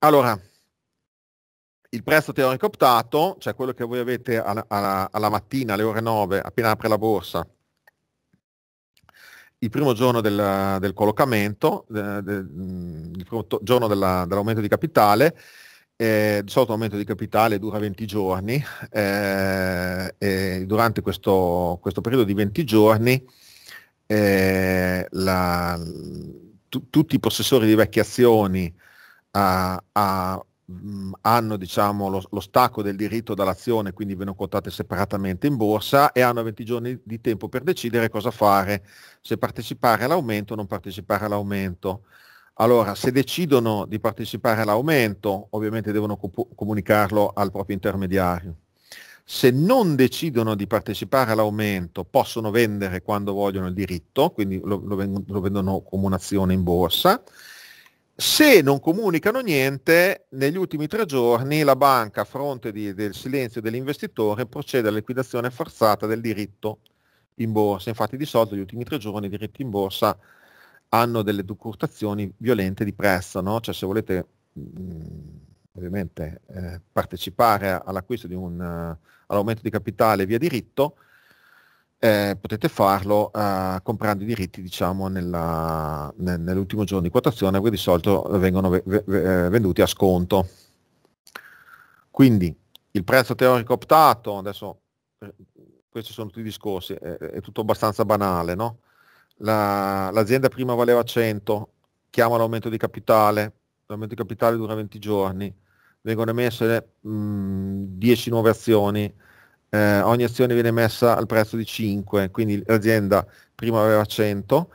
Allora, il prezzo teorico optato, cioè quello che voi avete alla, alla, alla, mattina alle ore 9, appena apre la borsa, il primo giorno del, del collocamento, de, de, mm, il primo to- giorno della, dell'aumento di capitale, eh, di solito l'aumento di capitale dura 20 giorni, eh, e durante questo, questo, periodo di 20 giorni eh, la, t- tutti i possessori di vecchie azioni a, a, mh, mm, hanno diciamo, lo, lo, stacco del diritto dall'azione, quindi vengono quotate separatamente in borsa e hanno 20 giorni di tempo per decidere cosa fare, se partecipare all'aumento o non partecipare all'aumento. Allora, se decidono di partecipare all'aumento, ovviamente devono co- comunicarlo al proprio intermediario. Se non decidono di partecipare all'aumento, possono vendere quando vogliono il diritto, quindi lo, lo, lo vendono come un'azione in borsa se non comunicano niente, negli ultimi tre giorni la banca, a fronte di, del silenzio dell'investitore, procede alla liquidazione forzata del diritto in borsa. Infatti di solito negli ultimi tre giorni i diritti in borsa hanno delle decurtazioni violente di prezzo, no? cioè se volete mh, mm, ovviamente eh, partecipare all'acquisto di un, uh, all'aumento di capitale via diritto, eh, potete farlo eh, comprando i diritti diciamo, nella, nel, nell'ultimo giorno di quotazione che di solito vengono ve, ve, ve, eh, venduti a sconto quindi il prezzo teorico optato adesso eh, questi sono tutti i discorsi è, è tutto abbastanza banale no? La, l'azienda prima valeva 100 chiama l'aumento di capitale l'aumento di capitale dura 20 giorni vengono emesse mh, 10 nuove azioni eh, ogni azione viene messa al prezzo di 5, quindi l'azienda prima aveva 100,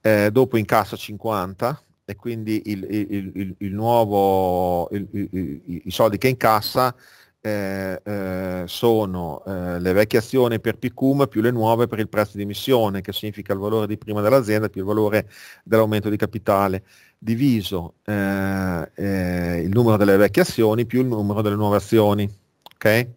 eh, dopo incassa 50 e quindi il, il, il, il nuovo, i soldi che incassa eh, eh, sono eh, le vecchie azioni per PICUM più le nuove per il prezzo di emissione, che significa il valore di prima dell'azienda più il valore dell'aumento di capitale, diviso eh, eh, il numero delle vecchie azioni più il numero delle nuove azioni. Okay?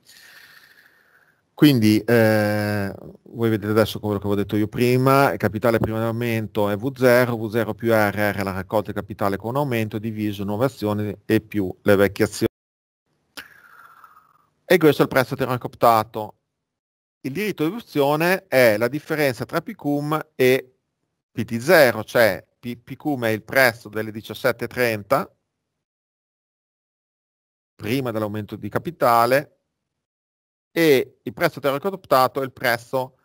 Quindi eh, voi vedete adesso quello che avevo detto io prima, il capitale prima di aumento è V0, V0 più RR è la raccolta di capitale con aumento diviso nuove azioni e più le vecchie azioni. E questo è il prezzo teorico optato. Il diritto di opzione è la differenza tra PQM e PT0, cioè PQM è il prezzo delle 17.30 prima dell'aumento di capitale e il prezzo optato è il prezzo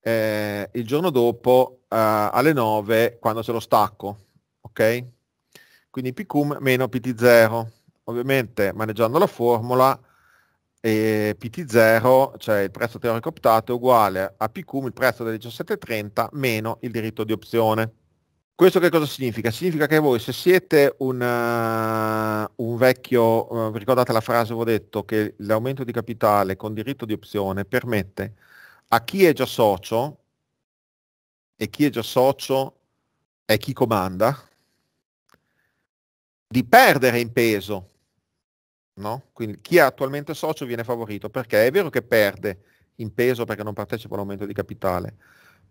eh, il giorno dopo eh, alle 9 quando c'è lo stacco, ok? Quindi PQM meno PT0. Ovviamente maneggiando la formula eh, PT0, cioè il prezzo teorico optato, è uguale a PQM il prezzo delle 17.30 meno il diritto di opzione. Questo che cosa significa? Significa che voi se siete un, eh, un vecchio, uh, ricordate la frase che avevo detto che l'aumento di capitale con diritto di opzione permette a chi è già socio, e chi è già socio è chi comanda, di perdere in peso. No? Quindi chi è attualmente socio viene favorito perché è vero che perde in peso perché non partecipa all'aumento di capitale,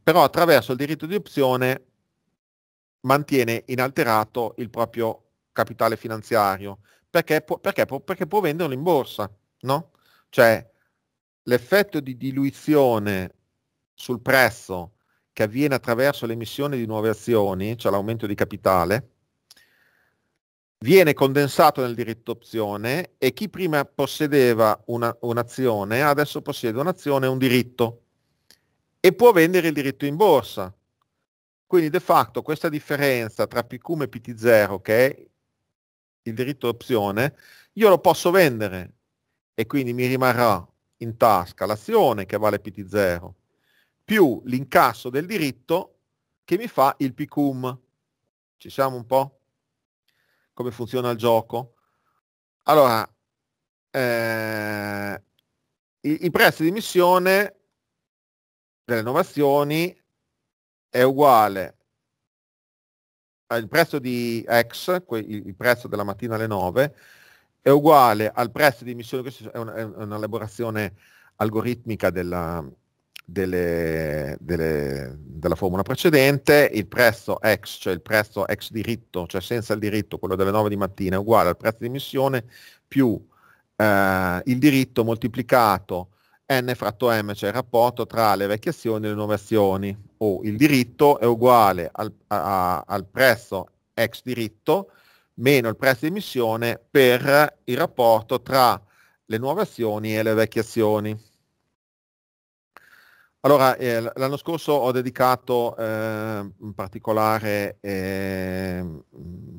però attraverso il diritto di opzione mantiene inalterato il proprio capitale finanziario, perché può, perché, perché può venderlo in borsa, no? Cioè l'effetto di diluizione sul prezzo che avviene attraverso l'emissione di nuove azioni, cioè l'aumento di capitale, viene condensato nel diritto opzione e chi prima possedeva una, un'azione adesso possiede un'azione e un diritto e può vendere il diritto in borsa. Quindi de facto questa differenza tra PQM e PT0, che è il diritto d'opzione, io lo posso vendere e quindi mi rimarrà in tasca l'azione che vale PT0 più l'incasso del diritto che mi fa il PQM. Ci siamo un po'? Come funziona il gioco? Allora, eh, i, i prezzi di emissione delle innovazioni è uguale al prezzo di X, il prezzo della mattina alle 9, è uguale al prezzo di emissione, questa è, un'elaborazione algoritmica della, delle, delle, della formula precedente, il prezzo X, cioè il prezzo X diritto, cioè senza il diritto, quello delle 9 di mattina, è uguale al prezzo di emissione più eh, il diritto moltiplicato n fratto m, cioè il rapporto tra le vecchie azioni e le nuove azioni, o il diritto è uguale al, a, al prezzo ex diritto meno il prezzo di emissione per il rapporto tra le nuove azioni e le vecchie azioni. Allora, eh, l'anno scorso ho dedicato eh, particolare, eh,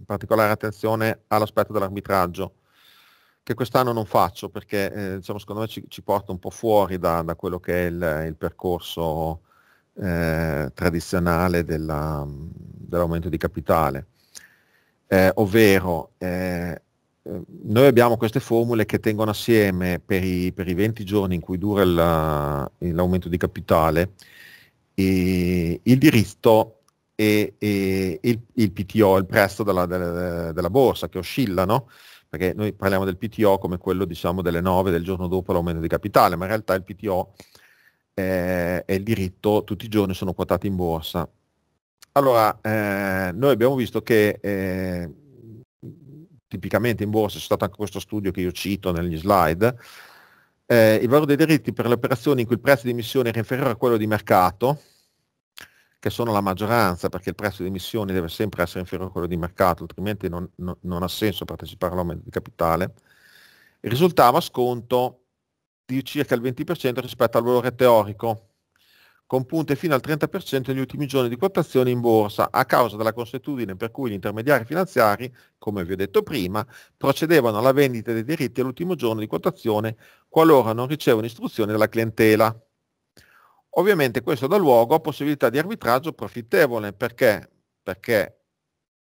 particolare, attenzione all'aspetto dell'arbitraggio, che quest'anno non faccio perché eh, diciamo, secondo me ci, ci, porta un po' fuori da, da quello che è il, il percorso eh, tradizionale della, dell'aumento di capitale, eh, ovvero eh, eh, noi abbiamo queste formule che tengono assieme per i, per i 20 giorni in cui dura la, l'aumento di capitale il diritto e, e il, il, PTO, il prezzo della, della, della borsa che oscillano, perché noi parliamo del PTO come quello diciamo, delle 9 del giorno dopo l'aumento di capitale, ma in realtà il PTO eh, e il diritto tutti i giorni sono quotati in borsa. Allora, eh, noi abbiamo visto che eh, tipicamente in borsa, c'è stato anche questo studio che io cito negli slide, eh, il valore dei diritti per le operazioni in cui il prezzo di emissione era inferiore a quello di mercato, che sono la maggioranza, perché il prezzo di emissione deve sempre essere inferiore a quello di mercato, altrimenti non, non, non ha senso partecipare all'aumento di capitale, risultava sconto di circa il 20% rispetto al valore teorico, con punte fino al 30% negli ultimi giorni di quotazione in borsa, a causa della consuetudine per cui gli intermediari finanziari, come vi ho detto prima, procedevano alla vendita dei diritti all'ultimo giorno di quotazione qualora non ricevono istruzioni dalla clientela. Ovviamente questo dà luogo a possibilità di arbitraggio profittevole perché, perché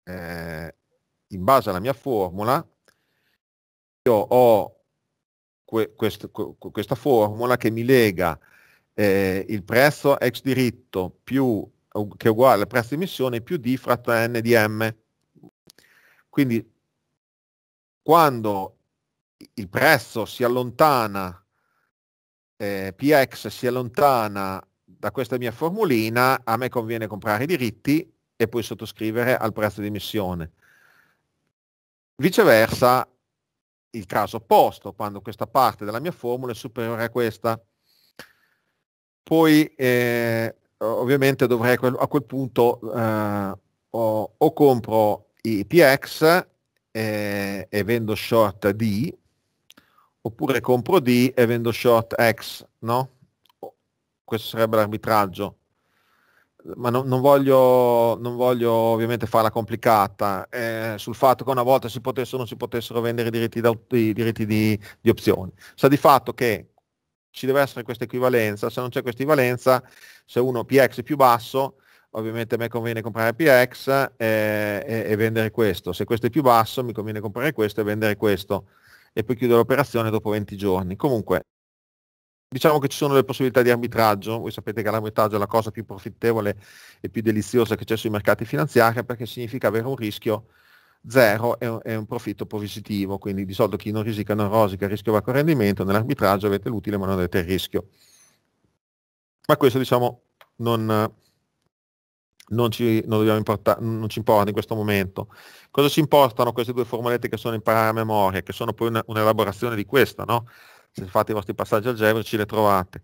eh, in base alla mia formula io ho que, quest, questa formula che mi lega eh, il prezzo ex diritto più, che è uguale al prezzo di emissione più D fratto N di M. Quindi quando il prezzo si allontana, eh, PX si allontana da questa mia formulina, a me conviene comprare i diritti e poi sottoscrivere al prezzo di emissione. Viceversa, il caso opposto, quando questa parte della mia formula è superiore a questa. Poi eh, ovviamente dovrei a quel punto eh, o, o, compro i PX e, eh, e vendo short D, oppure compro D e vendo short X, no? Questo sarebbe l'arbitraggio ma no, non, voglio, non, voglio, ovviamente farla complicata, eh, sul fatto che una volta si potessero o non si potessero vendere i diritti, i diritti di, di, opzioni. Sa di fatto che ci deve essere questa equivalenza, se non c'è questa equivalenza, se uno PX è più basso, ovviamente a me conviene comprare PX e, eh, e, e vendere questo, se questo è più basso mi conviene comprare questo e vendere questo e poi chiudo l'operazione dopo 20 giorni. Comunque Diciamo che ci sono le possibilità di arbitraggio, voi sapete che l'arbitraggio è la cosa più profittevole e più deliziosa che c'è sui mercati finanziari perché significa avere un rischio zero e un, e un profitto positivo, quindi di solito chi non risica non rosica, rischio va con rendimento, nell'arbitraggio avete l'utile ma non avete il rischio. Ma questo diciamo non, non ci, non, importa, non ci, importa in questo momento. Cosa ci importano queste due formulette che sono imparare a memoria, che sono poi una, un'elaborazione di questa, no? se fate i vostri passaggi algebrici le trovate.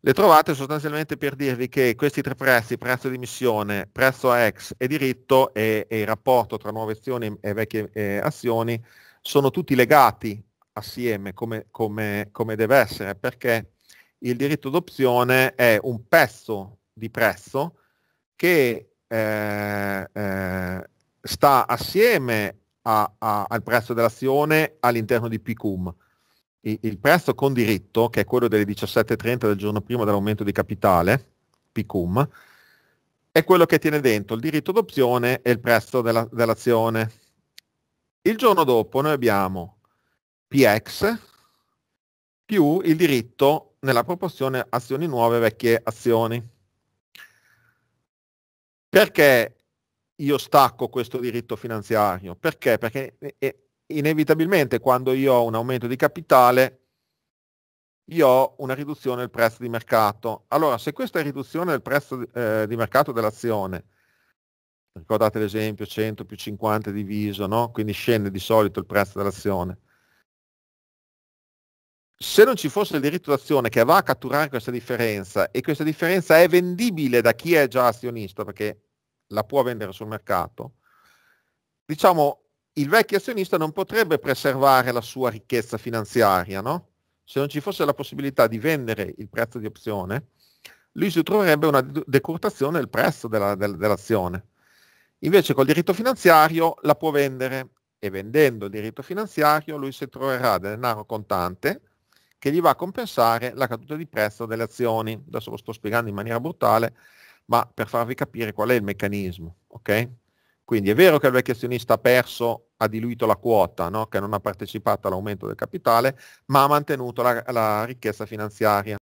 Le trovate sostanzialmente per dirvi che questi tre prezzi, prezzo di missione, prezzo ex e diritto e, e il rapporto tra nuove azioni e vecchie eh, azioni, sono tutti legati assieme come, come, come deve essere, perché il diritto d'opzione è un pezzo di prezzo che eh, eh, sta assieme a, a, al prezzo dell'azione all'interno di PICUM il prezzo con diritto, che è quello delle 17.30 del giorno prima dell'aumento di capitale, PICUM, è quello che tiene dentro il diritto d'opzione e il prezzo della, dell'azione. Il giorno dopo noi abbiamo PX più il diritto nella proporzione azioni nuove vecchie azioni. Perché io stacco questo diritto finanziario? Perché? Perché è, eh, eh, inevitabilmente quando io ho un aumento di capitale, io ho una riduzione del prezzo di mercato. Allora, se questa riduzione del prezzo eh, di mercato dell'azione, ricordate l'esempio 100 più 50 diviso, no? quindi scende di solito il prezzo dell'azione, se non ci fosse il diritto d'azione che va a catturare questa differenza e questa differenza è vendibile da chi è già azionista perché la può vendere sul mercato, diciamo il vecchio azionista non potrebbe preservare la sua ricchezza finanziaria, no? Se non ci fosse la possibilità di vendere il prezzo di opzione, lui si troverebbe una decurtazione del prezzo della, del, dell'azione. Invece col diritto finanziario la può vendere e vendendo il diritto finanziario lui si troverà del denaro contante che gli va a compensare la caduta di prezzo delle azioni. Adesso lo sto spiegando in maniera brutale, ma per farvi capire qual è il meccanismo. Okay? Quindi è vero che il vecchio azionista ha perso, ha diluito la quota, no? che non ha partecipato all'aumento del capitale, ma ha mantenuto la, la ricchezza finanziaria.